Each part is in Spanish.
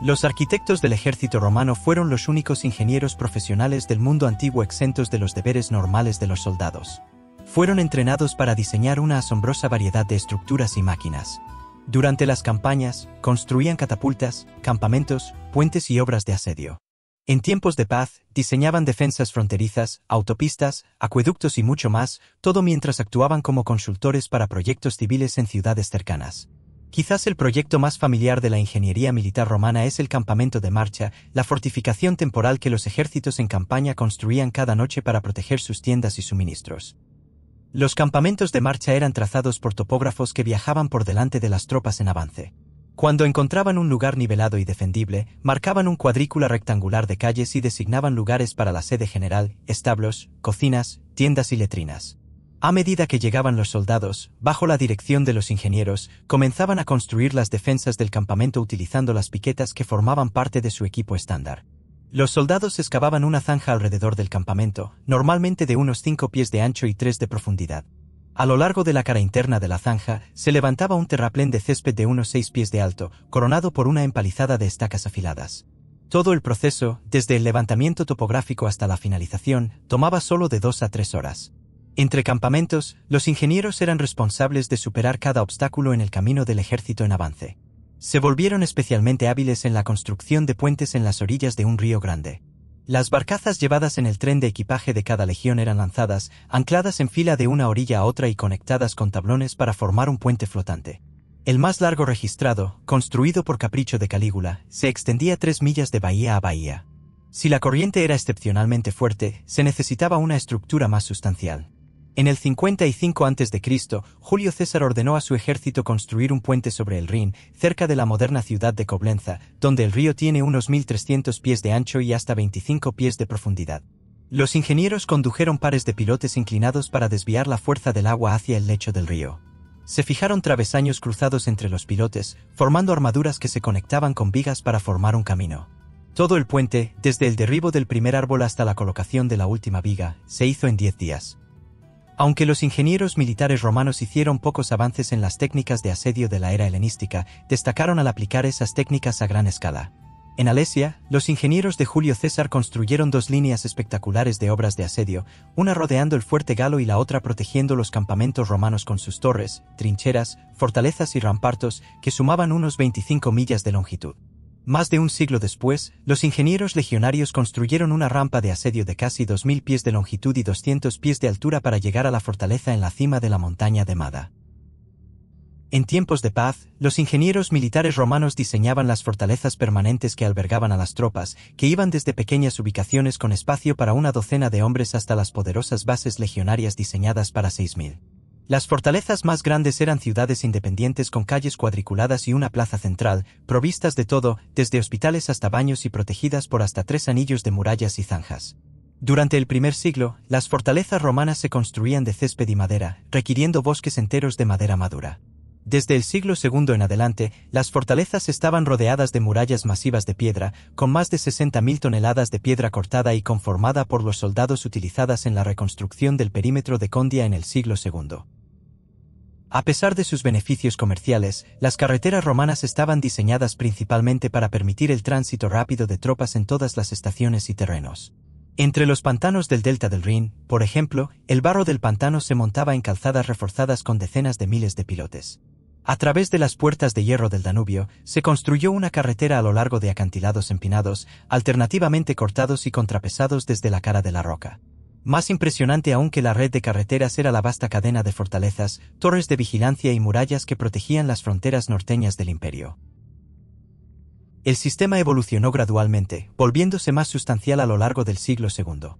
Los arquitectos del ejército romano fueron los únicos ingenieros profesionales del mundo antiguo exentos de los deberes normales de los soldados. Fueron entrenados para diseñar una asombrosa variedad de estructuras y máquinas. Durante las campañas, construían catapultas, campamentos, puentes y obras de asedio. En tiempos de paz, diseñaban defensas fronterizas, autopistas, acueductos y mucho más, todo mientras actuaban como consultores para proyectos civiles en ciudades cercanas. Quizás el proyecto más familiar de la ingeniería militar romana es el campamento de marcha, la fortificación temporal que los ejércitos en campaña construían cada noche para proteger sus tiendas y suministros. Los campamentos de marcha eran trazados por topógrafos que viajaban por delante de las tropas en avance. Cuando encontraban un lugar nivelado y defendible, marcaban un cuadrícula rectangular de calles y designaban lugares para la sede general, establos, cocinas, tiendas y letrinas. A medida que llegaban los soldados, bajo la dirección de los ingenieros, comenzaban a construir las defensas del campamento utilizando las piquetas que formaban parte de su equipo estándar. Los soldados excavaban una zanja alrededor del campamento, normalmente de unos 5 pies de ancho y tres de profundidad. A lo largo de la cara interna de la zanja se levantaba un terraplén de césped de unos 6 pies de alto, coronado por una empalizada de estacas afiladas. Todo el proceso, desde el levantamiento topográfico hasta la finalización, tomaba solo de 2 a 3 horas. Entre campamentos, los ingenieros eran responsables de superar cada obstáculo en el camino del ejército en avance. Se volvieron especialmente hábiles en la construcción de puentes en las orillas de un río grande. Las barcazas llevadas en el tren de equipaje de cada legión eran lanzadas, ancladas en fila de una orilla a otra y conectadas con tablones para formar un puente flotante. El más largo registrado, construido por capricho de Calígula, se extendía tres millas de bahía a bahía. Si la corriente era excepcionalmente fuerte, se necesitaba una estructura más sustancial. En el 55 a.C., Julio César ordenó a su ejército construir un puente sobre el Rin, cerca de la moderna ciudad de Coblenza, donde el río tiene unos 1.300 pies de ancho y hasta 25 pies de profundidad. Los ingenieros condujeron pares de pilotes inclinados para desviar la fuerza del agua hacia el lecho del río. Se fijaron travesaños cruzados entre los pilotes, formando armaduras que se conectaban con vigas para formar un camino. Todo el puente, desde el derribo del primer árbol hasta la colocación de la última viga, se hizo en 10 días. Aunque los ingenieros militares romanos hicieron pocos avances en las técnicas de asedio de la era helenística, destacaron al aplicar esas técnicas a gran escala. En Alesia, los ingenieros de Julio César construyeron dos líneas espectaculares de obras de asedio, una rodeando el fuerte galo y la otra protegiendo los campamentos romanos con sus torres, trincheras, fortalezas y rampartos que sumaban unos 25 millas de longitud. Más de un siglo después, los ingenieros legionarios construyeron una rampa de asedio de casi 2.000 pies de longitud y 200 pies de altura para llegar a la fortaleza en la cima de la montaña de Mada. En tiempos de paz, los ingenieros militares romanos diseñaban las fortalezas permanentes que albergaban a las tropas, que iban desde pequeñas ubicaciones con espacio para una docena de hombres hasta las poderosas bases legionarias diseñadas para 6.000. Las fortalezas más grandes eran ciudades independientes con calles cuadriculadas y una plaza central, provistas de todo, desde hospitales hasta baños y protegidas por hasta tres anillos de murallas y zanjas. Durante el primer siglo, las fortalezas romanas se construían de césped y madera, requiriendo bosques enteros de madera madura. Desde el siglo II en adelante, las fortalezas estaban rodeadas de murallas masivas de piedra, con más de 60.000 toneladas de piedra cortada y conformada por los soldados utilizadas en la reconstrucción del perímetro de Condia en el siglo II. A pesar de sus beneficios comerciales, las carreteras romanas estaban diseñadas principalmente para permitir el tránsito rápido de tropas en todas las estaciones y terrenos. Entre los pantanos del delta del Rin, por ejemplo, el barro del pantano se montaba en calzadas reforzadas con decenas de miles de pilotes. A través de las puertas de hierro del Danubio, se construyó una carretera a lo largo de acantilados empinados, alternativamente cortados y contrapesados desde la cara de la roca. Más impresionante aún que la red de carreteras era la vasta cadena de fortalezas, torres de vigilancia y murallas que protegían las fronteras norteñas del imperio. El sistema evolucionó gradualmente, volviéndose más sustancial a lo largo del siglo II.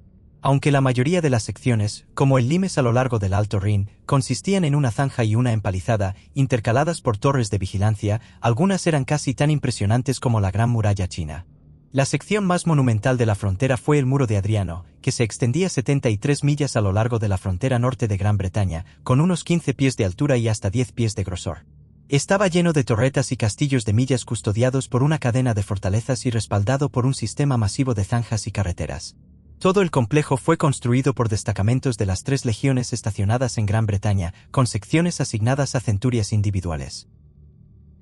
Aunque la mayoría de las secciones, como el Limes a lo largo del Alto Rin, consistían en una zanja y una empalizada, intercaladas por torres de vigilancia, algunas eran casi tan impresionantes como la Gran Muralla China. La sección más monumental de la frontera fue el Muro de Adriano, que se extendía 73 millas a lo largo de la frontera norte de Gran Bretaña, con unos 15 pies de altura y hasta 10 pies de grosor. Estaba lleno de torretas y castillos de millas custodiados por una cadena de fortalezas y respaldado por un sistema masivo de zanjas y carreteras. Todo el complejo fue construido por destacamentos de las tres legiones estacionadas en Gran Bretaña, con secciones asignadas a centurias individuales.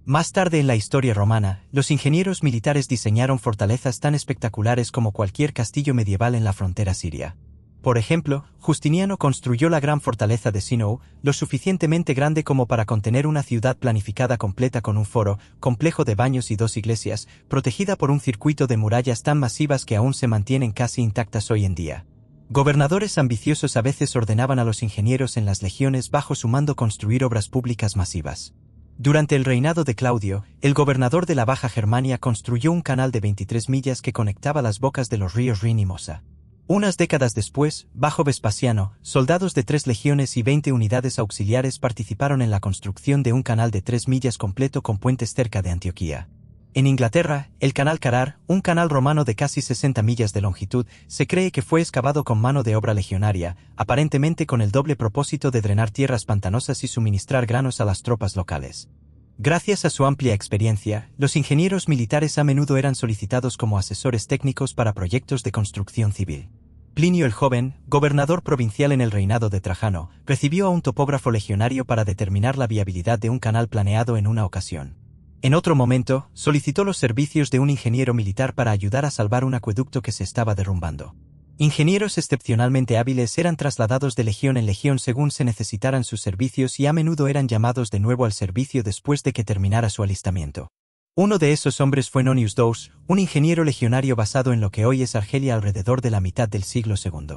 Más tarde en la historia romana, los ingenieros militares diseñaron fortalezas tan espectaculares como cualquier castillo medieval en la frontera siria. Por ejemplo, Justiniano construyó la gran fortaleza de Sinou, lo suficientemente grande como para contener una ciudad planificada completa con un foro, complejo de baños y dos iglesias, protegida por un circuito de murallas tan masivas que aún se mantienen casi intactas hoy en día. Gobernadores ambiciosos a veces ordenaban a los ingenieros en las legiones bajo su mando construir obras públicas masivas. Durante el reinado de Claudio, el gobernador de la Baja Germania construyó un canal de 23 millas que conectaba las bocas de los ríos Rin y Mosa. Unas décadas después, bajo Vespasiano, soldados de tres legiones y 20 unidades auxiliares participaron en la construcción de un canal de tres millas completo con puentes cerca de Antioquía. En Inglaterra, el canal Carar, un canal romano de casi 60 millas de longitud, se cree que fue excavado con mano de obra legionaria, aparentemente con el doble propósito de drenar tierras pantanosas y suministrar granos a las tropas locales. Gracias a su amplia experiencia, los ingenieros militares a menudo eran solicitados como asesores técnicos para proyectos de construcción civil. Plinio el Joven, gobernador provincial en el reinado de Trajano, recibió a un topógrafo legionario para determinar la viabilidad de un canal planeado en una ocasión. En otro momento, solicitó los servicios de un ingeniero militar para ayudar a salvar un acueducto que se estaba derrumbando. Ingenieros excepcionalmente hábiles eran trasladados de legión en legión según se necesitaran sus servicios y a menudo eran llamados de nuevo al servicio después de que terminara su alistamiento. Uno de esos hombres fue Nonius Dous, un ingeniero legionario basado en lo que hoy es Argelia alrededor de la mitad del siglo II.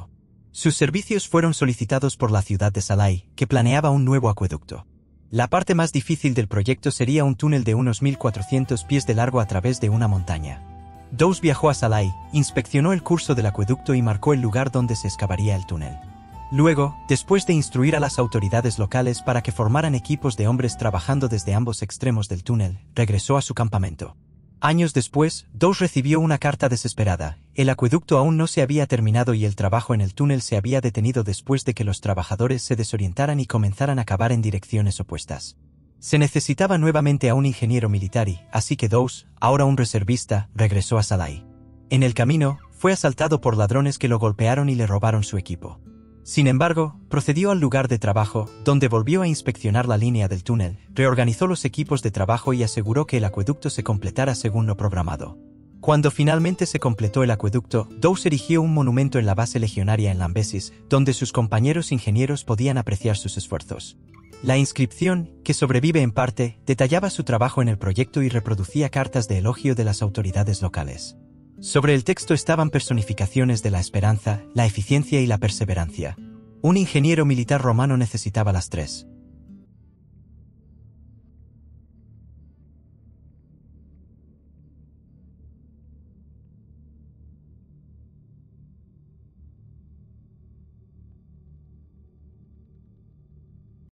Sus servicios fueron solicitados por la ciudad de Salai, que planeaba un nuevo acueducto. La parte más difícil del proyecto sería un túnel de unos 1.400 pies de largo a través de una montaña. Dows viajó a Salai, inspeccionó el curso del acueducto y marcó el lugar donde se excavaría el túnel. Luego, después de instruir a las autoridades locales para que formaran equipos de hombres trabajando desde ambos extremos del túnel, regresó a su campamento. Años después, Dawes recibió una carta desesperada. El acueducto aún no se había terminado y el trabajo en el túnel se había detenido después de que los trabajadores se desorientaran y comenzaran a acabar en direcciones opuestas. Se necesitaba nuevamente a un ingeniero militar así que Dawes, ahora un reservista, regresó a Salai. En el camino, fue asaltado por ladrones que lo golpearon y le robaron su equipo. Sin embargo, procedió al lugar de trabajo, donde volvió a inspeccionar la línea del túnel, reorganizó los equipos de trabajo y aseguró que el acueducto se completara según lo programado. Cuando finalmente se completó el acueducto, Dawes erigió un monumento en la base legionaria en Lambesis, donde sus compañeros ingenieros podían apreciar sus esfuerzos. La inscripción, que sobrevive en parte, detallaba su trabajo en el proyecto y reproducía cartas de elogio de las autoridades locales. Sobre el texto estaban personificaciones de la esperanza, la eficiencia y la perseverancia. Un ingeniero militar romano necesitaba las tres.